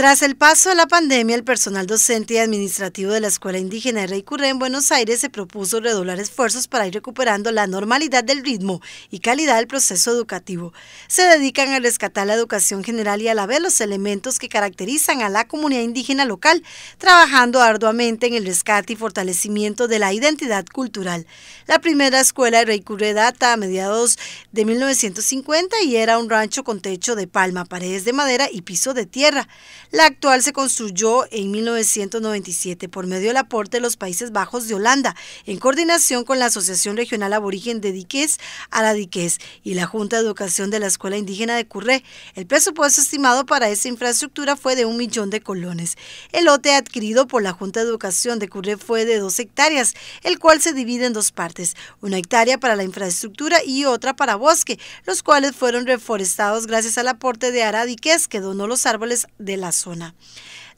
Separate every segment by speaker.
Speaker 1: Tras el paso de la pandemia, el personal docente y administrativo de la Escuela Indígena de Rey Curré en Buenos Aires se propuso redoblar esfuerzos para ir recuperando la normalidad del ritmo y calidad del proceso educativo. Se dedican a rescatar la educación general y a la vez los elementos que caracterizan a la comunidad indígena local, trabajando arduamente en el rescate y fortalecimiento de la identidad cultural. La primera escuela de Rey Curré data a mediados de 1950 y era un rancho con techo de palma, paredes de madera y piso de tierra. La actual se construyó en 1997 por medio del aporte de los Países Bajos de Holanda, en coordinación con la Asociación Regional Aborigen de Diques a y la Junta de Educación de la Escuela Indígena de Curré. El presupuesto estimado para esa infraestructura fue de un millón de colones. El lote adquirido por la Junta de Educación de Curré fue de dos hectáreas, el cual se divide en dos partes, una hectárea para la infraestructura y otra para bosque, los cuales fueron reforestados gracias al aporte de Aradiques, que donó los árboles de la persona.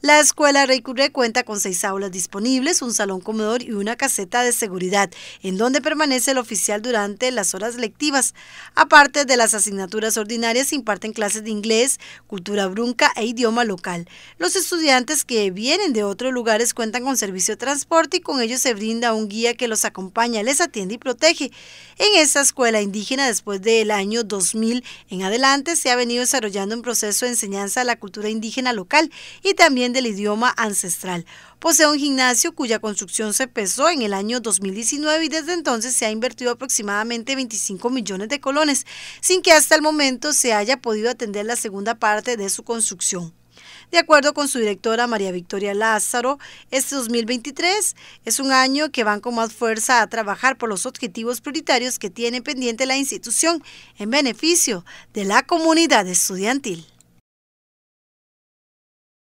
Speaker 1: La escuela Rey cuenta con seis aulas disponibles, un salón comedor y una caseta de seguridad, en donde permanece el oficial durante las horas lectivas. Aparte de las asignaturas ordinarias, se imparten clases de inglés, cultura brunca e idioma local. Los estudiantes que vienen de otros lugares cuentan con servicio de transporte y con ellos se brinda un guía que los acompaña, les atiende y protege. En esta escuela indígena, después del año 2000 en adelante, se ha venido desarrollando un proceso de enseñanza a la cultura indígena local y también del idioma ancestral. Posee un gimnasio cuya construcción se empezó en el año 2019 y desde entonces se ha invertido aproximadamente 25 millones de colones, sin que hasta el momento se haya podido atender la segunda parte de su construcción. De acuerdo con su directora María Victoria Lázaro, este 2023 es un año que van con más fuerza a trabajar por los objetivos prioritarios que tiene pendiente la institución en beneficio de la comunidad estudiantil.